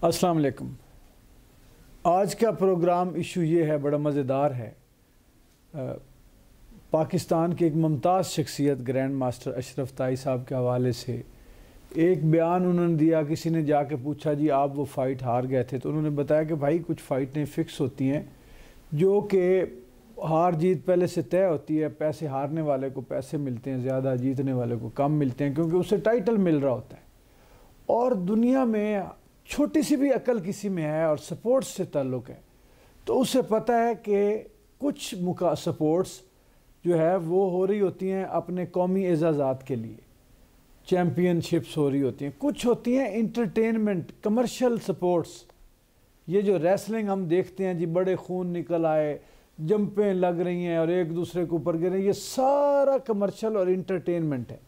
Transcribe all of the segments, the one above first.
अस्सलाम वालेकुम आज का प्रोग्राम इशू ये है बड़ा मज़ेदार है आ, पाकिस्तान के एक मुमताज़ शख्सियत ग्रैंड मास्टर अशरफ ताई साहब के हवाले से एक बयान उन्होंने दिया किसी ने जाके पूछा जी आप वो फ़ाइट हार गए थे तो उन्होंने बताया कि भाई कुछ फ़ाइटें फ़िक्स होती हैं जो कि हार जीत पहले से तय होती है पैसे हारने वाले को पैसे मिलते हैं ज़्यादा जीतने वाले को कम मिलते हैं क्योंकि उसे टाइटल मिल रहा होता है और दुनिया में छोटी सी भी अकल किसी में है और सपोर्ट्स से ताल्लुक़ है तो उसे पता है कि कुछ मुका सपोर्ट्स जो है वो हो रही होती हैं अपने कौमी एजाज़ात के लिए चैम्पियनशिप्स हो रही होती हैं कुछ होती हैं इंटरटेनमेंट कमर्शियल सपोर्ट्स ये जो रेसलिंग हम देखते हैं जी बड़े खून निकल आए जंपें लग रही हैं और एक दूसरे के ऊपर गिर रही ये सारा कमर्शल और इंटरटेनमेंट है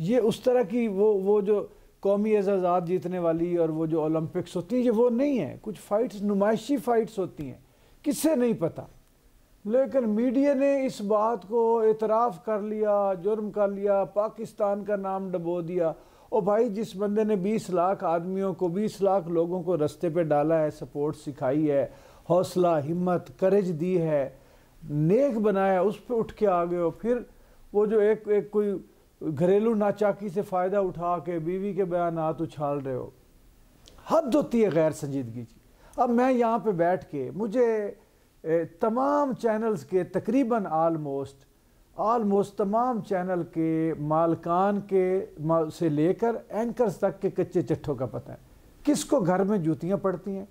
ये उस तरह की वो वो जो कौमी एजाज़ात जीतने वाली और वो जो ओलंपिक्स होती हैं ये वो नहीं है कुछ फ़ाइट्स नुमाइशी फ़ाइट्स होती हैं किसे नहीं पता लेकिन मीडिया ने इस बात को एतराफ़ कर लिया जुर्म कर लिया पाकिस्तान का नाम डबो दिया और भाई जिस बंदे ने 20 लाख आदमियों को 20 लाख लोगों को रस्ते पे डाला है सपोर्ट सिखाई है हौसला हिम्मत करेज दी है नेक बनाया उस पर उठ के आ गए हो फिर वो जो एक एक कोई घरेलू नाचाकी से फ़ायदा उठा के बीवी के बयान आत उछाल रहे हो हद होती है गैर संजीदगी की अब मैं यहाँ पे बैठ के मुझे तमाम चैनल्स के तकरीबन आलमोस्ट आलमोस्ट तमाम चैनल के मालकान के से लेकर एंकर्स तक के कच्चे चट्ठों का पता है किसको घर में जूतियाँ पड़ती हैं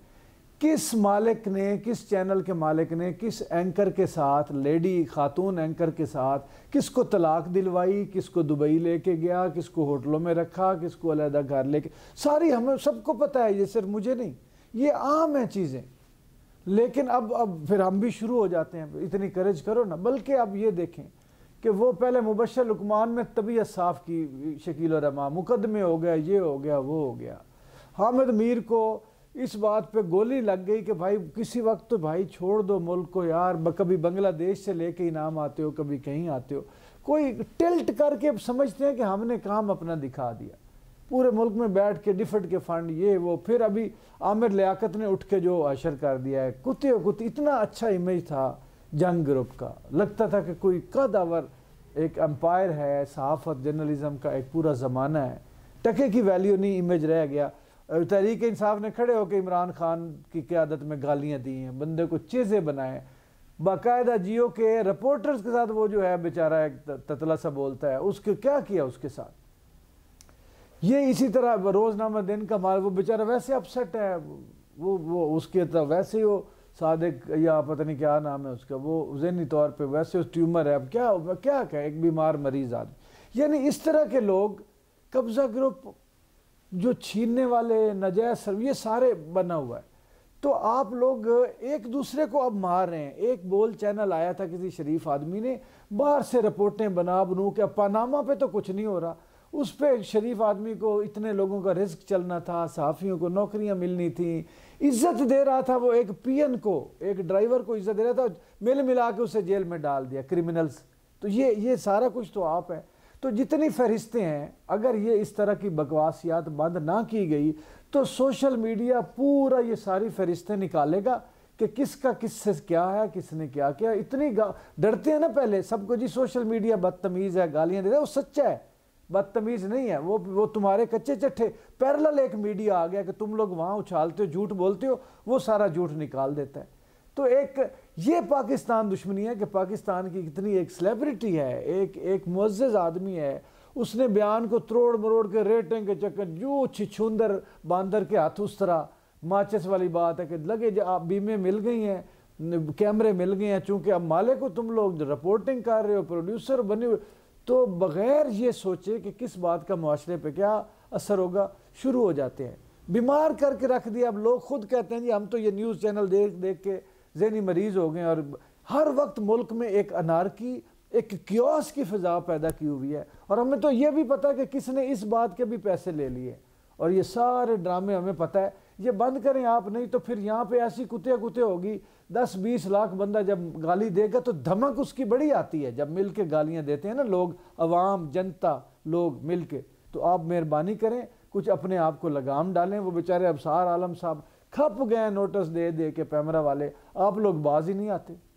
किस मालिक ने किस चैनल के मालिक ने किस एंकर के साथ लेडी खातून एंकर के साथ किसको तलाक दिलवाई किसको दुबई लेके गया किसको होटलों में रखा किसको अलहदा घर लेके सारी हमें सबको पता है ये सिर्फ मुझे नहीं ये आम है चीज़ें लेकिन अब अब फिर हम भी शुरू हो जाते हैं इतनी करेज करो ना बल्कि अब ये देखें कि वो पहले मुबशर लकमान में तबीयत साफ़ की शकील और रमा मुकदमे हो गया ये हो गया वो हो गया हामिद मीर को इस बात पे गोली लग गई कि भाई किसी वक्त तो भाई छोड़ दो मुल्क को यार कभी बांग्लादेश से लेके इनाम आते हो कभी कहीं आते हो कोई टिल्ट करके समझते हैं कि हमने काम अपना दिखा दिया पूरे मुल्क में बैठ के डिफट के फंड ये वो फिर अभी आमिर लियाकत ने उठ के जो अशर कर दिया है कुत्ते कुत्ते इतना अच्छा इमेज था जंग ग्रुप का लगता था कि कोई कदावर एक एम्पायर है सहाफत जर्नलिज़म का एक पूरा ज़माना है टके की वैल्यू नहीं इमेज रह गया तहरीक इंसाफ ने खड़े होकर इमरान खान की क्यादत में गालियाँ दी हैं बंदे को चीजें बनाए बाकायदा जियो के रिपोर्टर्स के साथ वो जो है बेचारा एक ततला सा बोलता है उसके क्या किया उसके साथ ये इसी तरह रोज़नामा दिन का माल वो बेचारा वैसे अपसेट है वो वो उसके तरह वैसे वो सादक या पता नहीं क्या नाम है उसका वो जहनी तौर पे वैसे उस ट्यूमर है अब क्या क्या क्या एक बीमार मरीज़ आदमी यानी इस तरह के लोग कब्ज़ा ग्रुप जो छीनने वाले नजायज सर्व ये सारे बना हुआ है तो आप लोग एक दूसरे को अब मार रहे हैं एक बोल चैनल आया था किसी शरीफ आदमी ने बाहर से रिपोर्टें बना बनू के पानामा पे तो कुछ नहीं हो रहा उस पर शरीफ आदमी को इतने लोगों का रिस्क चलना था सहाफ़ियों को नौकरियां मिलनी थी इज्जत दे रहा था वो एक पीएन को एक ड्राइवर को इज्जत दे रहा था मिल मिला के उसे जेल में डाल दिया क्रिमिनल्स तो ये ये सारा कुछ तो आप हैं तो जितनी फहरिस्तें हैं अगर ये इस तरह की बकवासियात बंद ना की गई तो सोशल मीडिया पूरा ये सारी फहरिस्तें निकालेगा कि किसका किससे क्या है किसने क्या किया इतनी डरते हैं ना पहले सबको जी सोशल मीडिया बदतमीज़ है गालियाँ दे रहा है वो सच्चा है बदतमीज़ नहीं है वो वो तुम्हारे कच्चे चट्ठे पैरल एक मीडिया आ गया कि तुम लोग वहाँ उछालते हो झूठ बोलते हो वो सारा झूठ निकाल देता है तो एक ये पाकिस्तान दुश्मनी है कि पाकिस्तान की कितनी एक सेलिब्रिटी है एक एक मुज्ज़ आदमी है उसने बयान को त्रोड़ मरोड़ के रेटिंग के चक्कर जो छिछुंदर बांदर के हाथ उस तरह माचिस वाली बात है कि लगे जो आप बीमे मिल गई हैं कैमरे मिल गए हैं चूँकि अब माले को तुम लोग रिपोर्टिंग कर रहे हो प्रोड्यूसर बने हुए तो बग़ैर ये सोचे कि किस बात का माशरे पर क्या असर होगा शुरू हो जाते हैं बीमार करके रख दिया अब लोग खुद कहते हैं जी हम तो ये न्यूज़ चैनल देख देख के जहनी मरीज हो गए और हर वक्त मुल्क में एक अनार की एक क्योस की फ़िज़ा पैदा की हुई है और हमें तो ये भी पता कि किसने इस बात के भी पैसे ले लिए और ये सारे ड्रामे हमें पता है ये बंद करें आप नहीं तो फिर यहाँ पे ऐसी कुत्ते कुत्ते होगी दस बीस लाख बंदा जब गाली देगा तो धमक उसकी बड़ी आती है जब मिल के गालियाँ देते हैं ना लोग अवाम जनता लोग मिल के तो आप मेहरबानी करें कुछ अपने आप को लगाम डालें वो बेचारे अब सार आलम साहब खप गए नोटिस दे दे के पैमरा वाले आप लोग बाज ही नहीं आते